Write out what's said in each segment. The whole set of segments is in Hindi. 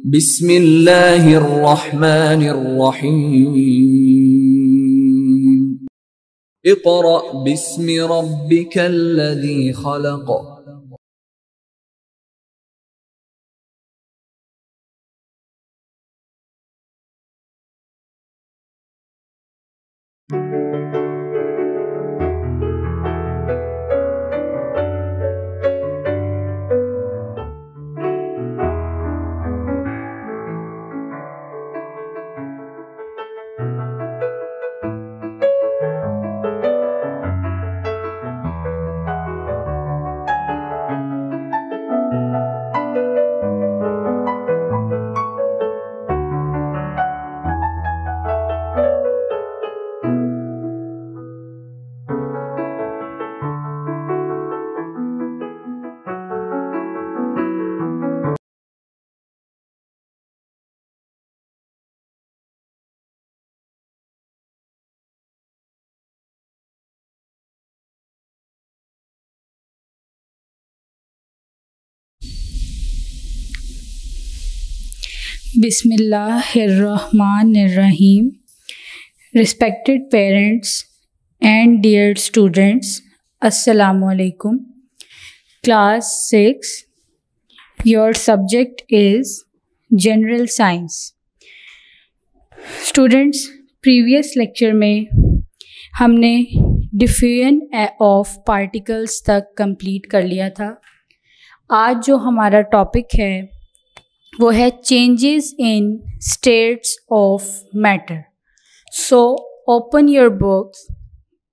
بسم الله الرحمن الرحيم اقرأ باسم ربك الذي خلق बिसमीम respected parents and dear students असलकुम class six your subject is general science students previous lecture में हमने डिफ्यूजन ऑफ पार्टिकल्स तक कंप्लीट कर लिया था आज जो हमारा टॉपिक है वो है changes in states of matter so open your books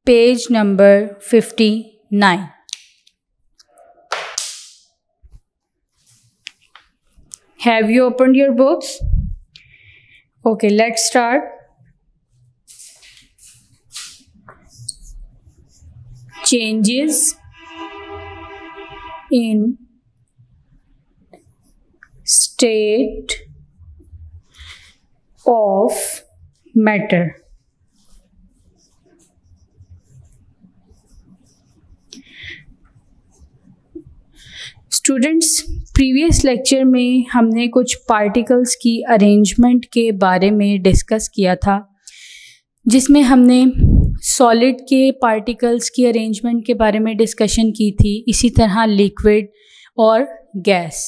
page number fifty nine have you open your books okay let start changes in state of matter students previous lecture में हमने कुछ पार्टिकल्स की अरेंजमेंट के बारे में डिस्कस किया था जिसमें हमने सॉलिड के पार्टिकल्स की अरेंजमेंट के बारे में डिस्कशन की थी इसी तरह लिक्विड और गैस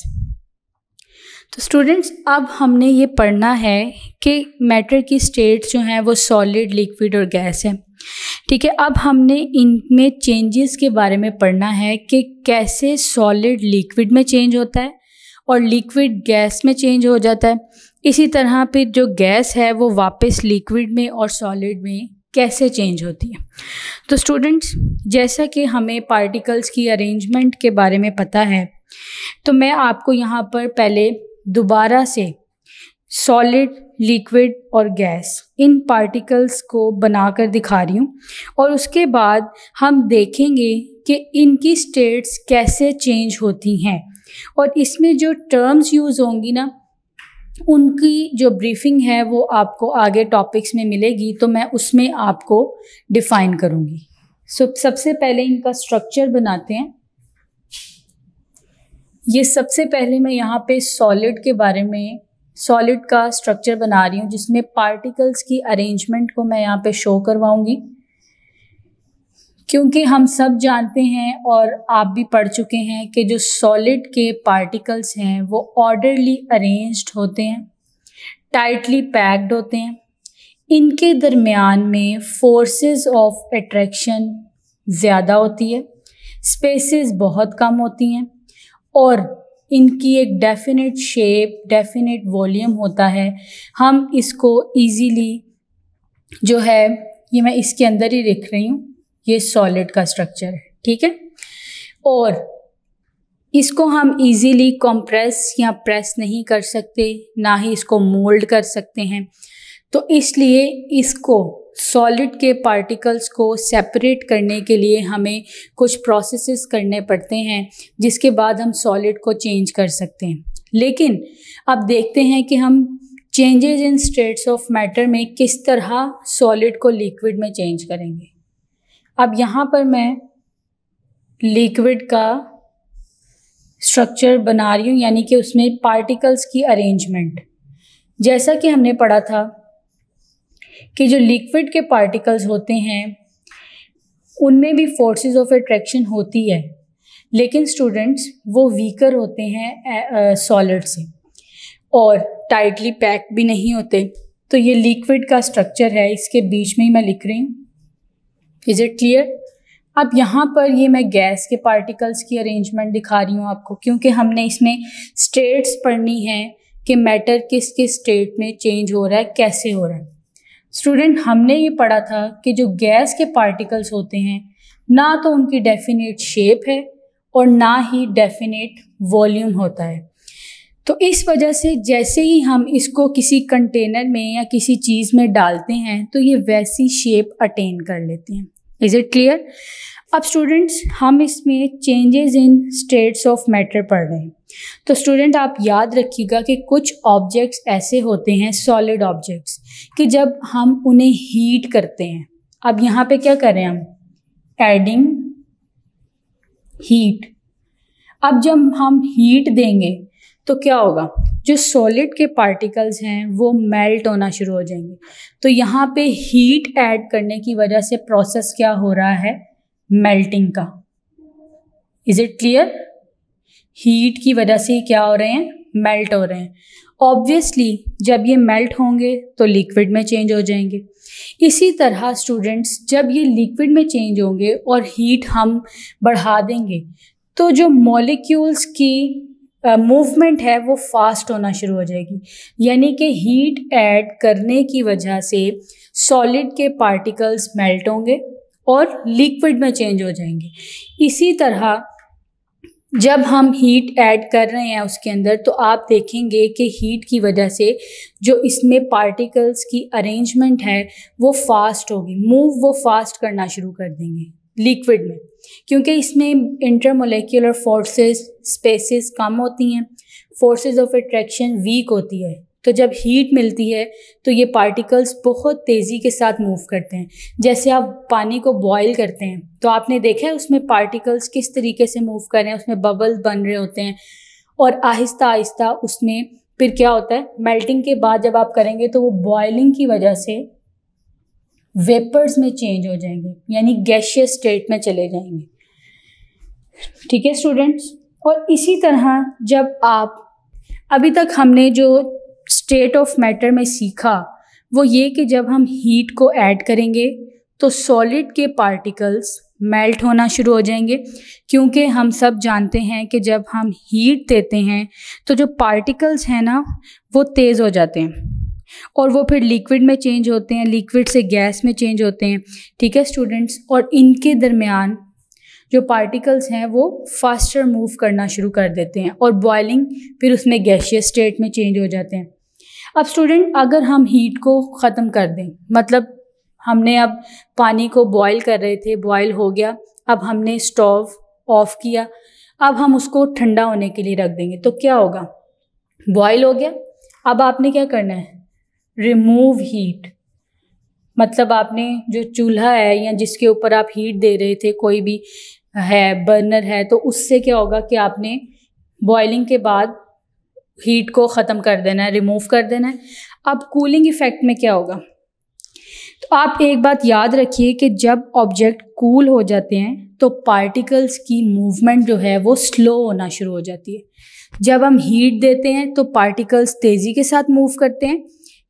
तो स्टूडेंट्स अब हमने ये पढ़ना है कि मैटर की स्टेट्स जो हैं वो सॉलिड लिक्विड और गैस है ठीक है अब हमने इनमें चेंजेस के बारे में पढ़ना है कि कैसे सॉलिड लिक्विड में चेंज होता है और लिक्विड गैस में चेंज हो जाता है इसी तरह फिर जो गैस है वो वापस लिक्विड में और सॉलिड में कैसे चेंज होती है तो स्टूडेंट्स जैसा कि हमें पार्टिकल्स की अरेंजमेंट के बारे में पता है तो मैं आपको यहाँ पर पहले दोबारा से सॉलिड लिक्विड और गैस इन पार्टिकल्स को बनाकर दिखा रही हूँ और उसके बाद हम देखेंगे कि इनकी स्टेट्स कैसे चेंज होती हैं और इसमें जो टर्म्स यूज़ होंगी ना उनकी जो ब्रीफिंग है वो आपको आगे टॉपिक्स में मिलेगी तो मैं उसमें आपको डिफ़ाइन करूँगी सो सबसे पहले इनका स्ट्रक्चर बनाते हैं ये सबसे पहले मैं यहाँ पे सॉलिड के बारे में सॉलिड का स्ट्रक्चर बना रही हूँ जिसमें पार्टिकल्स की अरेंजमेंट को मैं यहाँ पे शो करवाऊँगी क्योंकि हम सब जानते हैं और आप भी पढ़ चुके हैं कि जो सॉलिड के पार्टिकल्स हैं वो ऑर्डरली अरेंज्ड होते हैं टाइटली पैक्ड होते हैं इनके दरमियान में फोर्सेस ऑफ अट्रैक्शन ज़्यादा होती है स्पेसेस बहुत कम होती हैं और इनकी एक डेफिनेट शेप डेफिनेट वॉल्यूम होता है हम इसको इजीली जो है ये मैं इसके अंदर ही लिख रही हूँ ये सॉलिड का स्ट्रक्चर है ठीक है और इसको हम इजीली कंप्रेस या प्रेस नहीं कर सकते ना ही इसको मोल्ड कर सकते हैं तो इसलिए इसको सॉलिड के पार्टिकल्स को सेपरेट करने के लिए हमें कुछ प्रोसेसेस करने पड़ते हैं जिसके बाद हम सॉलिड को चेंज कर सकते हैं लेकिन अब देखते हैं कि हम changes in states of matter में किस तरह सॉलिड को लिक्विड में चेंज करेंगे अब यहाँ पर मैं लिक्विड का स्ट्रक्चर बना रही हूँ यानी कि उसमें पार्टिकल्स की अरेंजमेंट जैसा कि हमने पढ़ा था कि जो लिक्विड के पार्टिकल्स होते हैं उनमें भी फोर्सेस ऑफ अट्रैक्शन होती है लेकिन स्टूडेंट्स वो वीकर होते हैं सॉलिड से और टाइटली पैक भी नहीं होते तो ये लिक्विड का स्ट्रक्चर है इसके बीच में ही मैं लिख रही हूँ इज़ इट क्लियर अब यहाँ पर ये मैं गैस के पार्टिकल्स की अरेंजमेंट दिखा रही हूँ आपको क्योंकि हमने इसमें स्टेट्स पढ़नी है कि मैटर किस किस स्टेट में चेंज हो रहा है कैसे हो रहा है स्टूडेंट हमने ये पढ़ा था कि जो गैस के पार्टिकल्स होते हैं ना तो उनकी डेफिनेट शेप है और ना ही डेफिनेट वॉल्यूम होता है तो इस वजह से जैसे ही हम इसको किसी कंटेनर में या किसी चीज़ में डालते हैं तो ये वैसी शेप अटेन कर लेते हैं इज़ इट क्लियर अब स्टूडेंट्स हम इसमें changes in states of matter पढ़ रहे हैं तो स्टूडेंट आप याद रखिएगा कि कुछ ऑब्जेक्ट्स ऐसे होते हैं सॉलिड ऑब्जेक्ट्स कि जब हम उन्हें हीट करते हैं अब यहाँ पे क्या करें हम एडिंग हीट अब जब हम हीट देंगे तो क्या होगा जो सॉलिड के पार्टिकल्स हैं वो मेल्ट होना शुरू हो जाएंगे तो यहाँ पे हीट ऐड करने की वजह से प्रोसेस क्या हो रहा है मेल्टिंग का इज़ इट क्लियर हीट की वजह से क्या हो रहे हैं मेल्ट हो रहे हैं ऑब्वियसली जब ये मेल्ट होंगे तो लिक्विड में चेंज हो जाएंगे इसी तरह स्टूडेंट्स जब ये लिक्विड में चेंज होंगे और हीट हम बढ़ा देंगे तो जो मॉलिक्यूल्स की मूवमेंट uh, है वो फास्ट होना शुरू हो जाएगी यानी कि हीट ऐड करने की वजह से सॉलिड के पार्टिकल्स मेल्ट होंगे और लिक्विड में चेंज हो जाएंगे इसी तरह जब हम हीट ऐड कर रहे हैं उसके अंदर तो आप देखेंगे कि हीट की वजह से जो इसमें पार्टिकल्स की अरेंजमेंट है वो फास्ट होगी मूव वो फास्ट करना शुरू कर देंगे लिक्विड में क्योंकि इसमें इंटरमोलिकुलर फोर्सेस स्पेसेस कम होती हैं फोर्सेस ऑफ अट्रैक्शन वीक होती है तो जब हीट मिलती है तो ये पार्टिकल्स बहुत तेज़ी के साथ मूव करते हैं जैसे आप पानी को बॉयल करते हैं तो आपने देखा है उसमें पार्टिकल्स किस तरीके से मूव कर रहे हैं उसमें बबल बन रहे होते हैं और आहिस्ता आहिस्ता उसमें फिर क्या होता है मेल्टिंग के बाद जब आप करेंगे तो वो बॉयलिंग की वजह से वेपर्स में चेंज हो जाएंगे यानी गैशियस स्टेट में चले जाएंगे ठीक है स्टूडेंट्स और इसी तरह जब आप अभी तक हमने जो स्टेट ऑफ मैटर में सीखा वो ये कि जब हम हीट को ऐड करेंगे तो सॉलिड के पार्टिकल्स मेल्ट होना शुरू हो जाएंगे क्योंकि हम सब जानते हैं कि जब हम हीट देते हैं तो जो पार्टिकल्स हैं ना वो तेज़ हो जाते हैं और वो फिर लिक्विड में चेंज होते हैं लिक्विड से गैस में चेंज होते हैं ठीक है स्टूडेंट्स और इनके दरमियान जो पार्टिकल्स हैं वो फास्टर मूव करना शुरू कर देते हैं और बॉयलिंग फिर उसमें गैशियस स्टेट में चेंज हो जाते हैं अब स्टूडेंट अगर हम हीट को ख़त्म कर दें मतलब हमने अब पानी को बॉयल कर रहे थे बॉयल हो गया अब हमने स्टोव ऑफ़ किया अब हम उसको ठंडा होने के लिए रख देंगे तो क्या होगा बॉयल हो गया अब आपने क्या करना है रिमूव हीट मतलब आपने जो चूल्हा है या जिसके ऊपर आप हीट दे रहे थे कोई भी है बर्नर है तो उससे क्या होगा कि आपने बॉयलिंग के बाद हीट को ख़त्म कर देना है रिमूव कर देना है अब कूलिंग इफ़ेक्ट में क्या होगा तो आप एक बात याद रखिए कि जब ऑब्जेक्ट कूल हो जाते हैं तो पार्टिकल्स की मूवमेंट जो है वो स्लो होना शुरू हो जाती है जब हम हीट देते हैं तो पार्टिकल्स तेज़ी के साथ मूव करते हैं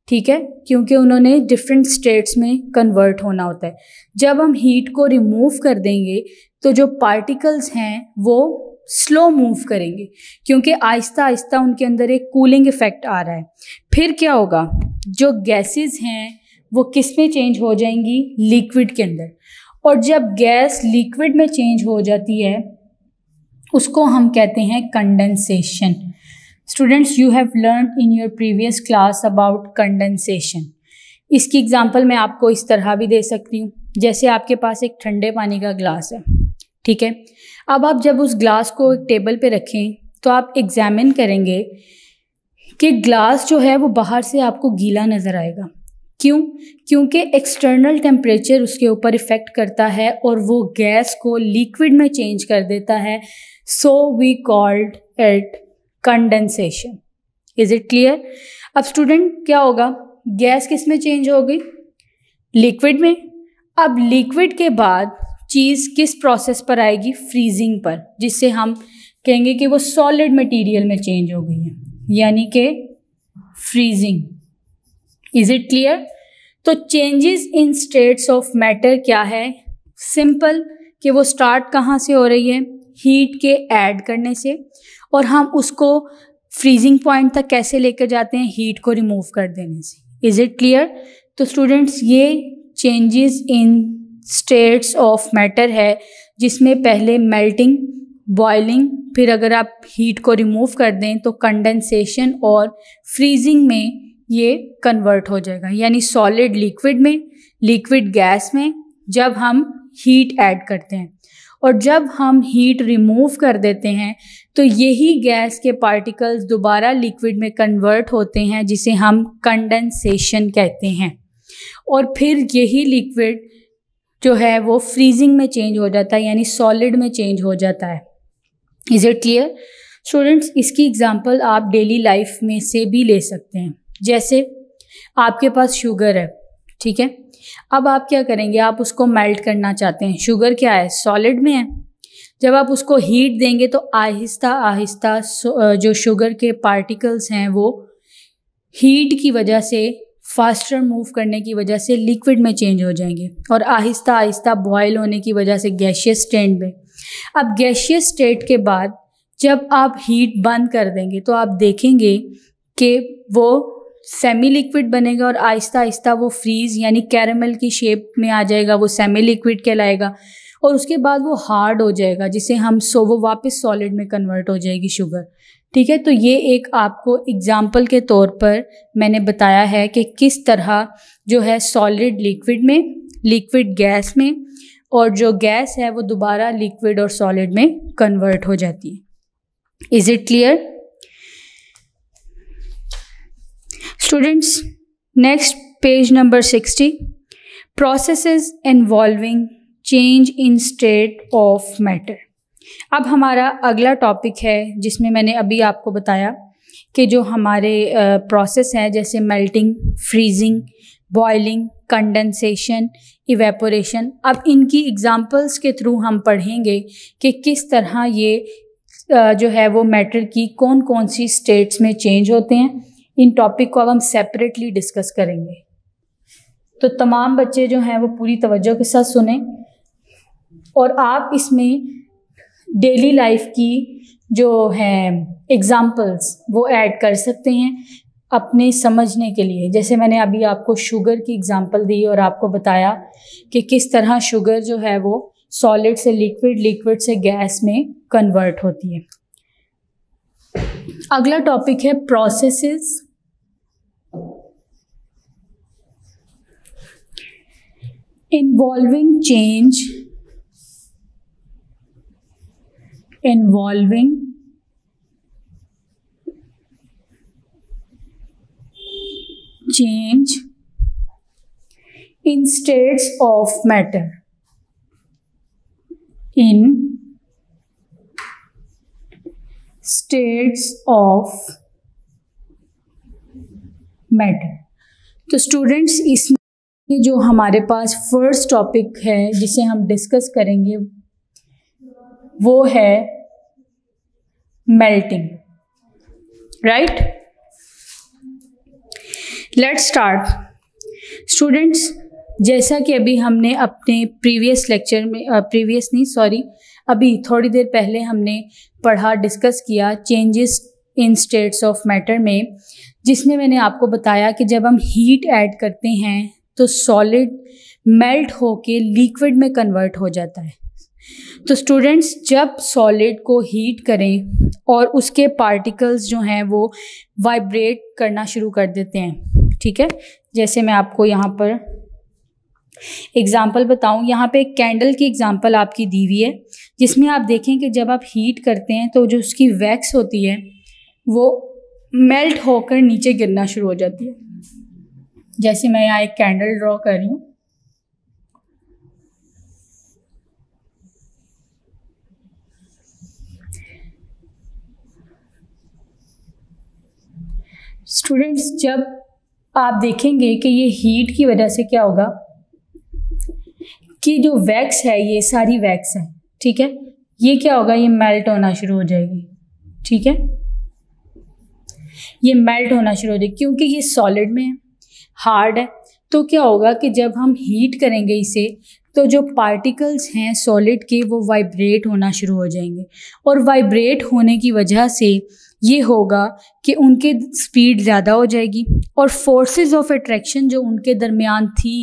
ठीक है क्योंकि उन्होंने डिफरेंट स्टेट्स में कन्वर्ट होना होता है जब हम हीट को रिमूव कर देंगे तो जो पार्टिकल्स हैं वो स्लो मूव करेंगे क्योंकि आहिस्ता आहिस्ता उनके अंदर एक कूलिंग इफ़ेक्ट आ रहा है फिर क्या होगा जो गैसेस हैं वो किस में चेंज हो जाएंगी लिक्विड के अंदर और जब गैस लिक्विड में चेंज हो जाती है उसको हम कहते हैं condensation students you have learn in your previous class about condensation इसकी एग्ज़ाम्पल मैं आपको इस तरह भी दे सकती हूँ जैसे आपके पास एक ठंडे पानी का ग्लास है ठीक है अब आप जब उस ग्लास को एक टेबल पे रखें तो आप एग्ज़ामिन करेंगे कि ग्लास जो है वो बाहर से आपको गीला नज़र आएगा क्यों क्योंकि एक्सटर्नल टेम्परेचर उसके ऊपर इफ़ेक्ट करता है और वो गैस को लिक्विड में चेंज कर देता है so we called at condensation is it clear अब स्टूडेंट क्या होगा गैस किस में चेंज हो गई लिक्विड में अब लिक्विड के बाद चीज़ किस प्रोसेस पर आएगी फ्रीजिंग पर जिससे हम कहेंगे कि वो सॉलिड मटेरियल में चेंज हो गई है यानी कि फ्रीजिंग इज इट क्लियर तो changes in states of matter क्या है सिंपल कि वो स्टार्ट कहाँ से हो रही है हीट के ऐड करने से और हम उसको फ्रीजिंग पॉइंट तक कैसे लेकर जाते हैं हीट को रिमूव कर देने से इज़ इट क्लियर तो स्टूडेंट्स ये changes in states of matter है जिसमें पहले मेल्टिंग बॉइलिंग फिर अगर आप हीट को रिमूव कर दें तो कंडेंसेशन और फ्रीजिंग में ये कन्वर्ट हो जाएगा यानी सॉलिड लिक्विड में लिक्विड गैस में जब हम हीट ऐड करते हैं और जब हम हीट रिमूव कर देते हैं तो यही गैस के पार्टिकल्स दोबारा लिक्विड में कन्वर्ट होते हैं जिसे हम कंडेंसेशन कहते हैं और फिर यही लिक्विड जो है वो फ्रीजिंग में चेंज हो जाता है यानी सॉलिड में चेंज हो जाता है इज़ इट क्लियर स्टूडेंट्स इसकी एग्ज़ाम्पल आप डेली लाइफ में से भी ले सकते हैं जैसे आपके पास शुगर है ठीक है अब आप क्या करेंगे आप उसको मेल्ट करना चाहते हैं शुगर क्या है सॉलिड में है जब आप उसको हीट देंगे तो आहिस्ता आहिस्ता जो शुगर के पार्टिकल्स हैं वो हीट की वजह से फास्टर मूव करने की वजह से लिक्विड में चेंज हो जाएंगे और आहिस्ता आहिस्ता बॉयल होने की वजह से गैशियस स्टेट में अब गैशियस स्टेट के बाद जब आप हीट बंद कर देंगे तो आप देखेंगे कि वो सेमी लिक्विड बनेगा और आहिस्ता आहिस्ता वो फ्रीज़ यानी कैरमल की शेप में आ जाएगा वो सेमी लिक्विड कहलाएगा और उसके बाद वो हार्ड हो जाएगा जिसे हम सो वो वापस सॉलिड में कन्वर्ट हो जाएगी शुगर ठीक है तो ये एक आपको एग्ज़ाम्पल के तौर पर मैंने बताया है कि किस तरह जो है सॉलिड लिक्विड में लिक्विड गैस में और जो गैस है वो दोबारा लिक्विड और सॉलिड में कन्वर्ट हो जाती है is it clear students next page number sixty processes involving change in state of matter अब हमारा अगला टॉपिक है जिसमें मैंने अभी आपको बताया कि जो हमारे प्रोसेस हैं जैसे melting freezing boiling condensation evaporation अब इनकी एग्ज़ाम्पल्स के थ्रू हम पढ़ेंगे कि किस तरह ये जो है वो मैटर की कौन कौन सी स्टेट्स में चेंज होते हैं इन टॉपिक को अब हम सेपरेटली डिस्कस करेंगे तो तमाम बच्चे जो हैं वो पूरी तवज्जो के साथ सुने और आप इसमें डेली लाइफ की जो है एग्ज़ाम्पल्स वो ऐड कर सकते हैं अपने समझने के लिए जैसे मैंने अभी आपको शुगर की एग्ज़ाम्पल दी और आपको बताया कि किस तरह शुगर जो है वो सॉलिड से लिक्विड लिक्विड से गैस में कन्वर्ट होती है अगला टॉपिक है processes involving change involving change in states of matter in states of matter तो स्टूडेंट्स इसमें जो हमारे पास फर्स्ट टॉपिक है जिसे हम डिस्कस करेंगे वो है melting right let start students जैसा कि अभी हमने अपने प्रीवियस लेक्चर में प्रीवियस नहीं सॉरी अभी थोड़ी देर पहले हमने पढ़ा डिस्कस किया changes in states of matter में जिसमें मैंने आपको बताया कि जब हम हीट ऐड करते हैं तो सॉलिड मेल्ट होके लिक्विड में कन्वर्ट हो जाता है तो स्टूडेंट्स जब सॉलिड को हीट करें और उसके पार्टिकल्स जो हैं वो वाइब्रेट करना शुरू कर देते हैं ठीक है जैसे मैं आपको यहाँ पर एग्ज़ाम्पल बताऊँ यहाँ पे एक कैंडल की एग्ज़ाम्पल आपकी दी हुई है जिसमें आप देखें कि जब आप हीट करते हैं तो जो उसकी वैक्स होती है वो मेल्ट होकर नीचे गिरना शुरू हो जाती है जैसे मैं यहाँ एक कैंडल ड्रॉ कर रही हूँ स्टूडेंट्स जब आप देखेंगे कि ये हीट की वजह से क्या होगा कि जो वैक्स है ये सारी वैक्स है ठीक है ये क्या होगा ये मेल्ट होना शुरू हो जाएगी ठीक है ये मेल्ट होना शुरू हो जाएगी क्योंकि ये सॉलिड में है हार्ड है तो क्या होगा कि जब हम हीट करेंगे इसे तो जो पार्टिकल्स हैं सॉलिड के वो वाइब्रेट होना शुरू हो जाएंगे और वाइब्रेट होने की वजह से ये होगा कि उनके स्पीड ज़्यादा हो जाएगी और फोर्सेस ऑफ अट्रैक्शन जो उनके दरमियान थी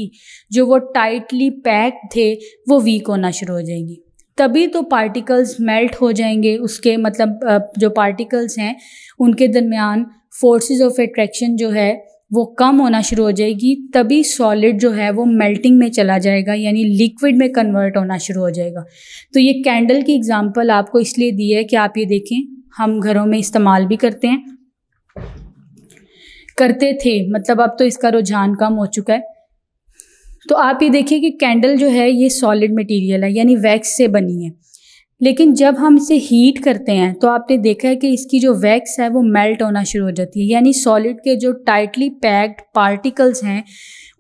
जो वो टाइटली पैक थे वो वीक होना शुरू हो जाएंगी तभी तो पार्टिकल्स मेल्ट हो जाएंगे उसके मतलब जो पार्टिकल्स हैं उनके दरमियान फोर्सेस ऑफ अट्रैक्शन जो है वो कम होना शुरू हो जाएगी तभी सॉलिड जो है वो मेल्टिंग में चला जाएगा यानी लिक्विड में कन्वर्ट होना शुरू हो जाएगा तो ये कैंडल की एग्जांपल आपको इसलिए दी है कि आप ये देखें हम घरों में इस्तेमाल भी करते हैं करते थे मतलब अब तो इसका रुझान कम हो चुका है तो आप ये देखिए कि कैंडल जो है ये सॉलिड मटेरियल है यानी वैक्स से बनी है लेकिन जब हम इसे हीट करते हैं तो आपने देखा है कि इसकी जो वैक्स है वो मेल्ट होना शुरू हो जाती है यानी सॉलिड के जो टाइटली पैक्ड पार्टिकल्स हैं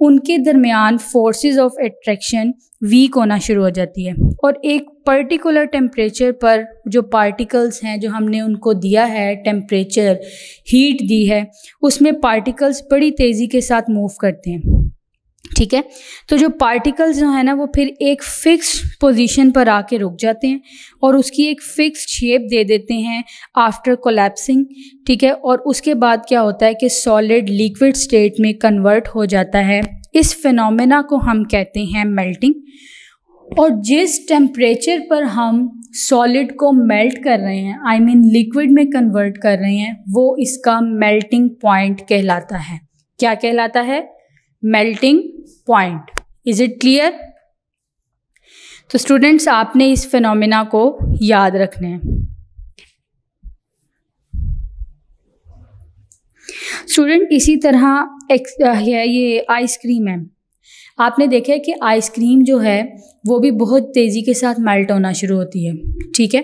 उनके दरमियान फोर्सेस ऑफ एट्रैक्शन वीक होना शुरू हो जाती है और एक पर्टिकुलर टेम्परेचर पर जो पार्टिकल्स हैं जो हमने उनको दिया है टेम्परेचर हीट दी है उसमें पार्टिकल्स बड़ी तेज़ी के साथ मूव करते हैं ठीक है तो जो पार्टिकल्स जो है ना वो फिर एक फिक्स पोजीशन पर आके रुक जाते हैं और उसकी एक फिक्स शेप दे देते हैं आफ्टर कोलैप्सिंग ठीक है और उसके बाद क्या होता है कि सॉलिड लिक्विड स्टेट में कन्वर्ट हो जाता है इस फिनोमेना को हम कहते हैं मेल्टिंग और जिस टेम्परेचर पर हम सॉलिड को मेल्ट कर रहे हैं आई मीन लिक्विड में कन्वर्ट कर रहे हैं वो इसका मेल्टिंग पॉइंट कहलाता है क्या कहलाता है melting point is it clear तो स्टूडेंट्स आपने इस फिनोमिना को याद रखने स्टूडेंट इसी तरह एक है ये आइसक्रीम है आपने देखा है कि आइसक्रीम जो है वो भी बहुत तेज़ी के साथ मेल्ट होना शुरू होती है ठीक है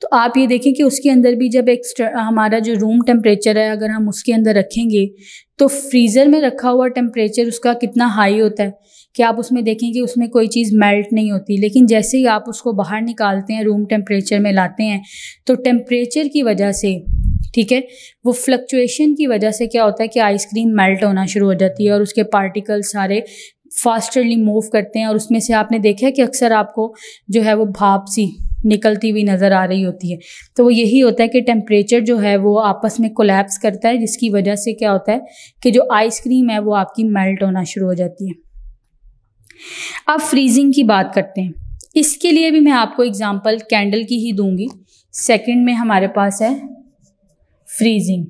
तो आप ये देखें कि उसके अंदर भी जब एक हमारा जो रूम टेम्परेचर है अगर हम उसके अंदर रखेंगे तो फ्रीज़र में रखा हुआ टेम्परेचर उसका कितना हाई होता है कि आप उसमें देखें कि उसमें कोई चीज़ मेल्ट नहीं होती लेकिन जैसे ही आप उसको बाहर निकालते हैं रूम टेम्परेचर में लाते हैं तो टेम्परेचर की वजह से ठीक है वो फ्लक्चुएशन की वजह से क्या होता है कि आइसक्रीम मेल्ट होना शुरू हो जाती है और उसके पार्टिकल सारे फास्टरली मूव करते हैं और उसमें से आपने देखा है कि अक्सर आपको जो है वो भाप सी निकलती हुई नज़र आ रही होती है तो वो यही होता है कि टेम्परेचर जो है वो आपस में कोलैप्स करता है जिसकी वजह से क्या होता है कि जो आइसक्रीम है वो आपकी मेल्ट होना शुरू हो जाती है अब फ्रीजिंग की बात करते हैं इसके लिए भी मैं आपको एग्ज़ाम्पल कैंडल की ही दूंगी सेकंड में हमारे पास है फ्रीजिंग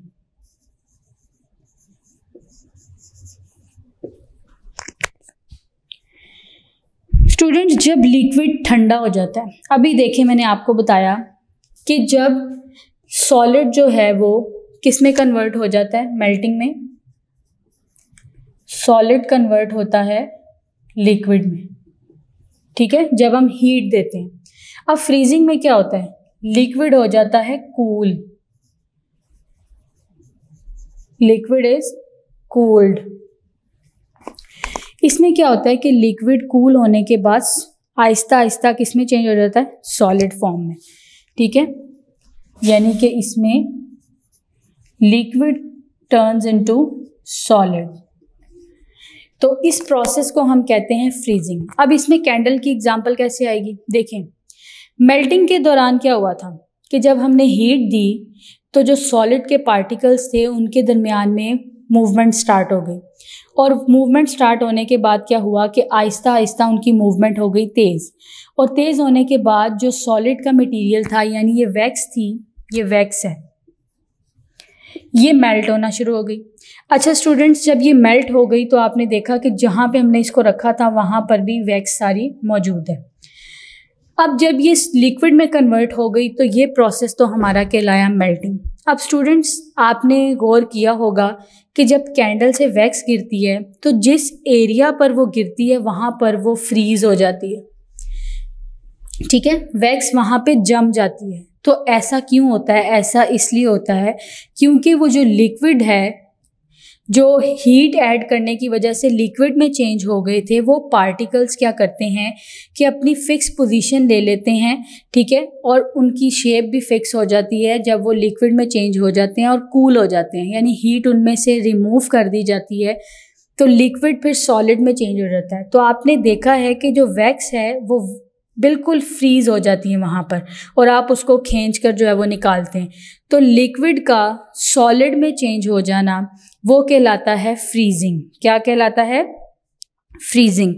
स्टूडेंट्स जब लिक्विड ठंडा हो जाता है अभी देखिए मैंने आपको बताया कि जब सॉलिड जो है वो किस में कन्वर्ट हो जाता है मेल्टिंग में सॉलिड कन्वर्ट होता है लिक्विड में ठीक है जब हम हीट देते हैं अब फ्रीजिंग में क्या होता है लिक्विड हो जाता है कूल लिक्विड इज कूल्ड इसमें क्या होता है कि लिक्विड कूल होने के बाद आहिस्ता आहिस्ता किस में चेंज हो जाता है सॉलिड फॉर्म में ठीक है यानी कि इसमें लिक्विड टर्न्स इनटू सॉलिड तो इस प्रोसेस को हम कहते हैं फ्रीजिंग अब इसमें कैंडल की एग्जांपल कैसे आएगी देखें मेल्टिंग के दौरान क्या हुआ था कि जब हमने हीट दी तो जो सॉलिड के पार्टिकल्स थे उनके दरमियान में मूवमेंट स्टार्ट हो गई और मूवमेंट स्टार्ट होने के बाद क्या हुआ कि आहिस्ता आहिस्ता उनकी मूवमेंट हो गई तेज़ और तेज़ होने के बाद जो सॉलिड का मटेरियल था यानी ये वैक्स थी ये वैक्स है ये मेल्ट होना शुरू हो गई अच्छा स्टूडेंट्स जब ये मेल्ट हो गई तो आपने देखा कि जहाँ पे हमने इसको रखा था वहाँ पर भी वैक्स सारी मौजूद है अब जब ये लिक्विड में कन्वर्ट हो गई तो ये प्रोसेस तो हमारा कहलाया मेल्टिंग अब स्टूडेंट्स आपने गौर किया होगा कि जब कैंडल से वैक्स गिरती है तो जिस एरिया पर वो गिरती है वहाँ पर वो फ्रीज हो जाती है ठीक है वैक्स वहाँ पे जम जाती है तो ऐसा क्यों होता है ऐसा इसलिए होता है क्योंकि वो जो लिक्विड है जो हीट ऐड करने की वजह से लिक्विड में चेंज हो गए थे वो पार्टिकल्स क्या करते हैं कि अपनी फ़िक्स पोजीशन ले लेते हैं ठीक है और उनकी शेप भी फिक्स हो जाती है जब वो लिक्विड में चेंज हो जाते हैं और कूल हो जाते हैं यानी हीट उनमें से रिमूव कर दी जाती है तो लिक्विड फिर सॉलिड में चेंज हो जाता है तो आपने देखा है कि जो वैक्स है वो बिल्कुल फ्रीज हो जाती है वहाँ पर और आप उसको खींच कर जो है वो निकालते हैं तो लिक्विड का सॉलिड में चेंज हो जाना वो कहलाता है फ्रीजिंग क्या कहलाता है फ्रीजिंग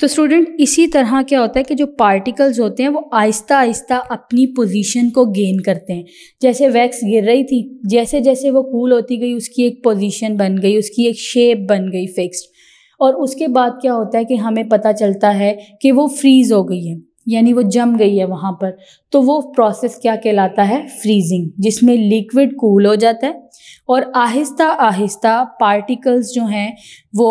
तो स्टूडेंट इसी तरह क्या होता है कि जो पार्टिकल्स होते हैं वो आहिस्ता आहिस्ता अपनी पोजीशन को गेन करते हैं जैसे वैक्स गिर रही थी जैसे जैसे वो कूल होती गई उसकी एक पोजीशन बन गई उसकी एक शेप बन गई फिक्स्ड और उसके बाद क्या होता है कि हमें पता चलता है कि वो फ्रीज़ हो गई है यानी वो जम गई है वहाँ पर तो वो प्रोसेस क्या कहलाता है फ्रीजिंग जिसमें लिक्विड कूल हो जाता है और आहिस्ता आहिस्ता पार्टिकल्स जो हैं वो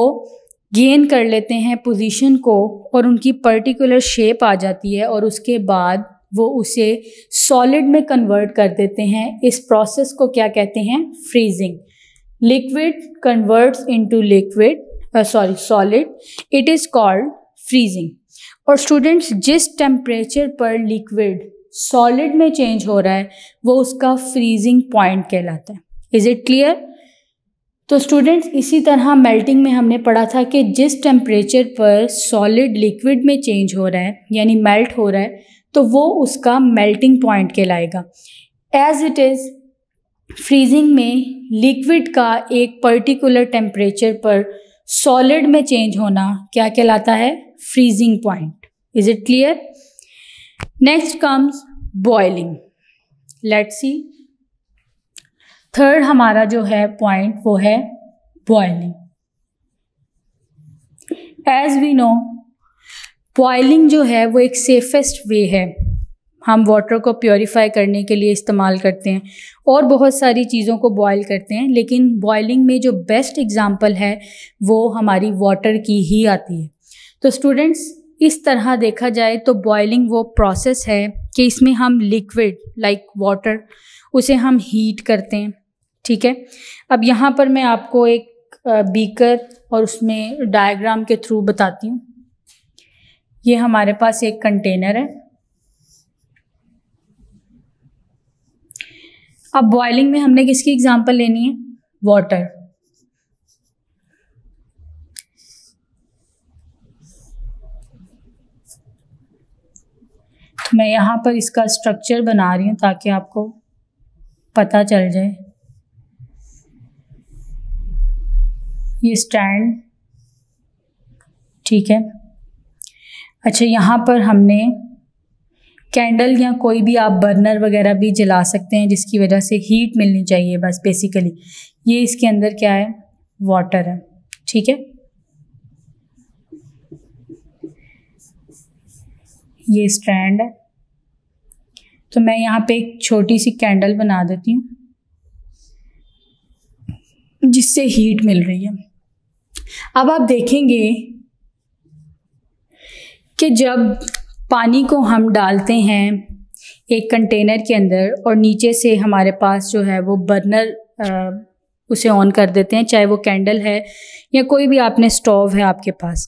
गेन कर लेते हैं पोजीशन को और उनकी पर्टिकुलर शेप आ जाती है और उसके बाद वो उसे सॉलिड में कन्वर्ट कर देते हैं इस प्रोसेस को क्या कहते हैं freezing liquid converts into liquid sorry solid it is called freezing और स्टूडेंट्स जिस टेम्परेचर पर लिक्विड सॉलिड में चेंज हो रहा है वो उसका फ्रीजिंग पॉइंट कहलाता है इज़ इट क्लियर तो स्टूडेंट्स इसी तरह मेल्टिंग में हमने पढ़ा था कि जिस टेम्परेचर पर सॉलिड लिक्विड में चेंज हो रहा है यानी मेल्ट हो रहा है तो वो उसका मेल्टिंग पॉइंट कहलाएगा एज इट इज़ फ्रीजिंग में लिक्विड का एक पर्टिकुलर टेम्परेचर पर सॉलिड में चेंज होना क्या कहलाता है freezing point. Is it clear? Next comes boiling. Let's see. Third हमारा जो है पॉइंट वो है boiling as we know boiling जो है वो एक सेफेस्ट वे है हम वाटर को प्योरीफाई करने के लिए इस्तेमाल करते हैं और बहुत सारी चीज़ों को बॉयल करते हैं लेकिन बॉइलिंग में जो बेस्ट एग्ज़ाम्पल है वो हमारी वाटर की ही आती है तो स्टूडेंट्स इस तरह देखा जाए तो बॉयलिंग वो प्रोसेस है कि इसमें हम लिक्विड लाइक वाटर उसे हम हीट करते हैं ठीक है अब यहाँ पर मैं आपको एक बीकर और उसमें डायग्राम के थ्रू बताती हूँ ये हमारे पास एक कंटेनर है अब बॉयलिंग में हमने किसकी एग्जांपल लेनी है वाटर मैं यहाँ पर इसका स्ट्रक्चर बना रही हूँ ताकि आपको पता चल जाए ये स्टैंड ठीक है अच्छा यहाँ पर हमने कैंडल या कोई भी आप बर्नर वगैरह भी जला सकते हैं जिसकी वजह से हीट मिलनी चाहिए बस बेसिकली ये इसके अंदर क्या है वाटर है ठीक है ये स्टैंड है तो मैं यहाँ पे एक छोटी सी कैंडल बना देती हूँ जिससे हीट मिल रही है अब आप देखेंगे कि जब पानी को हम डालते हैं एक कंटेनर के अंदर और नीचे से हमारे पास जो है वो बर्नर उसे ऑन कर देते हैं चाहे वो कैंडल है या कोई भी आपने स्टोव है आपके पास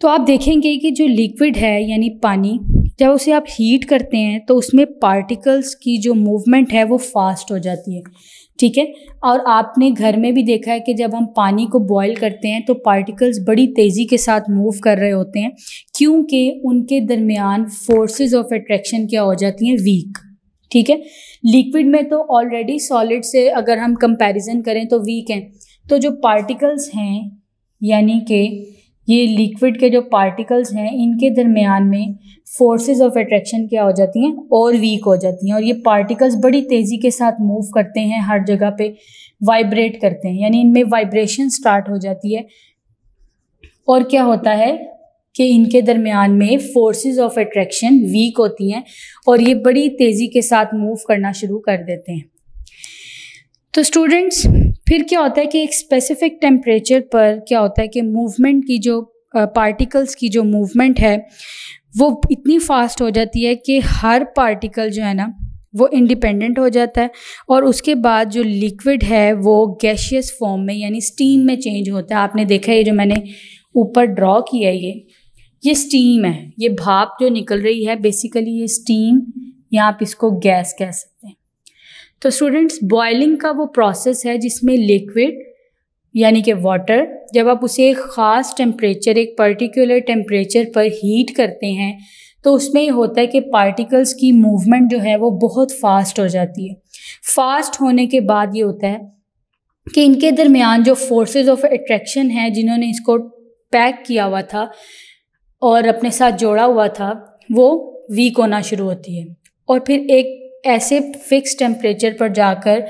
तो आप देखेंगे कि जो लिक्विड है यानी पानी जब उसे आप हीट करते हैं तो उसमें पार्टिकल्स की जो मूवमेंट है वो फास्ट हो जाती है ठीक है और आपने घर में भी देखा है कि जब हम पानी को बॉईल करते हैं तो पार्टिकल्स बड़ी तेज़ी के साथ मूव कर रहे होते हैं क्योंकि उनके दरमियान फोर्सेस ऑफ अट्रैक्शन क्या हो जाती हैं वीक ठीक है लिक्विड में तो ऑलरेडी सॉलिड से अगर हम कंपैरिजन करें तो वीक हैं तो जो पार्टिकल्स हैं यानी कि ये लिक्विड के जो पार्टिकल्स हैं इनके दरमियान में फोर्सेस ऑफ अट्रैक्शन क्या हो जाती हैं और वीक हो जाती हैं और ये पार्टिकल्स बड़ी तेज़ी के साथ मूव करते हैं हर जगह पे वाइब्रेट करते हैं यानी इनमें वाइब्रेशन स्टार्ट हो जाती है और क्या होता है कि इनके दरमियान में फोर्सेस ऑफ अट्रैक्शन वीक होती हैं और ये बड़ी तेज़ी के साथ मूव करना शुरू कर देते हैं तो स्टूडेंट्स फिर क्या होता है कि एक स्पेसिफिक टेम्परेचर पर क्या होता है कि मूवमेंट की जो पार्टिकल्स की जो मूवमेंट है वो इतनी फास्ट हो जाती है कि हर पार्टिकल जो है ना वो इंडिपेंडेंट हो जाता है और उसके बाद जो लिक्विड है वो गैशियस फॉर्म में यानी स्टीम में चेंज होता है आपने देखा ये जो मैंने ऊपर ड्रॉ किया है ये ये स्टीम है ये भाप जो निकल रही है बेसिकली ये स्टीम या आप इसको गैस कह सकते हैं तो स्टूडेंट्स बॉयलिंग का वो प्रोसेस है जिसमें लिक्विड यानी कि वाटर जब आप उसे एक ख़ास टेम्परेचर एक पर्टिकुलर टेम्परेचर पर हीट करते हैं तो उसमें ये होता है कि पार्टिकल्स की मूवमेंट जो है वो बहुत फास्ट हो जाती है फास्ट होने के बाद ये होता है कि इनके दरमियान जो फोर्सेस ऑफ अट्रैक्शन है जिन्होंने इसको पैक किया हुआ था और अपने साथ जोड़ा हुआ था वो वीक होना शुरू होती है और फिर एक ऐसे फिक्स टेम्परेचर पर जाकर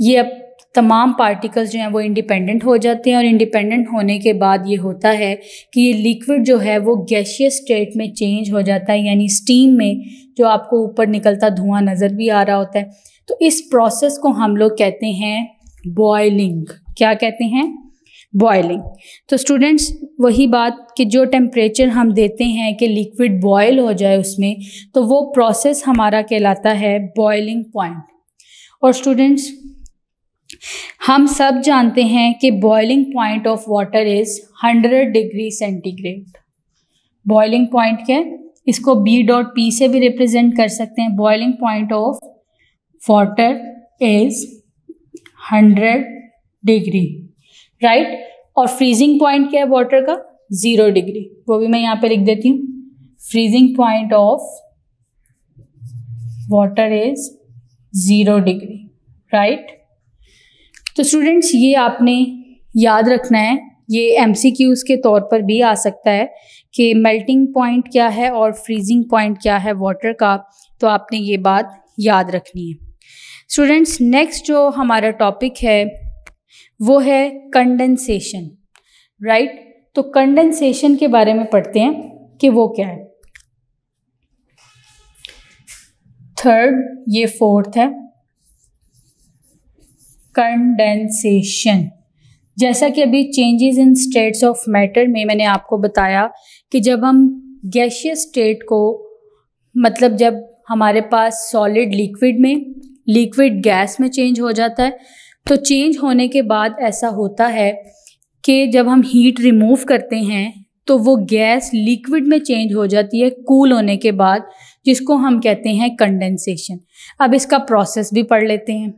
ये अब तमाम पार्टिकल्स जो हैं वो इंडिपेंडेंट हो जाते हैं और इंडिपेंडेंट होने के बाद ये होता है कि ये लिक्विड जो है वो गैशियस स्टेट में चेंज हो जाता है यानी स्टीम में जो आपको ऊपर निकलता धुआं नज़र भी आ रहा होता है तो इस प्रोसेस को हम लोग कहते हैं बॉयलिंग क्या कहते हैं बॉयलिंग तो स्टूडेंट्स वही बात कि जो टेम्परेचर हम देते हैं कि लिक्विड बॉयल हो जाए उसमें तो वो प्रोसेस हमारा कहलाता है बॉयलिंग पॉइंट और स्टूडेंट्स हम सब जानते हैं कि boiling point of water is hundred degree centigrade boiling point क्या है इसको बी डॉट पी से भी रिप्रेजेंट कर सकते हैं boiling point of water is hundred degree right और फ्रीजिंग पॉइंट क्या है वाटर का जीरो डिग्री वो भी मैं यहाँ पे लिख देती हूँ freezing point of water is zero degree right तो स्टूडेंट्स ये आपने याद रखना है ये एम के तौर पर भी आ सकता है कि मेल्टिंग पॉइंट क्या है और फ्रीजिंग पॉइंट क्या है वाटर का तो आपने ये बात याद रखनी है स्टूडेंट्स नेक्स्ट जो हमारा टॉपिक है वो है कंडेंसेशन राइट right? तो कंडेंसेशन के बारे में पढ़ते हैं कि वो क्या है थर्ड ये फोर्थ है कंडेंसेशन जैसा कि अभी changes in states of matter में मैंने आपको बताया कि जब हम गैशियस स्टेट को मतलब जब हमारे पास सॉलिड लिक्विड में लिक्विड गैस में चेंज हो जाता है तो चेंज होने के बाद ऐसा होता है कि जब हम हीट रिमूव करते हैं तो वो गैस लिक्विड में चेंज हो जाती है कूल होने के बाद जिसको हम कहते हैं कंडेंसेशन अब इसका प्रोसेस भी पढ़ लेते हैं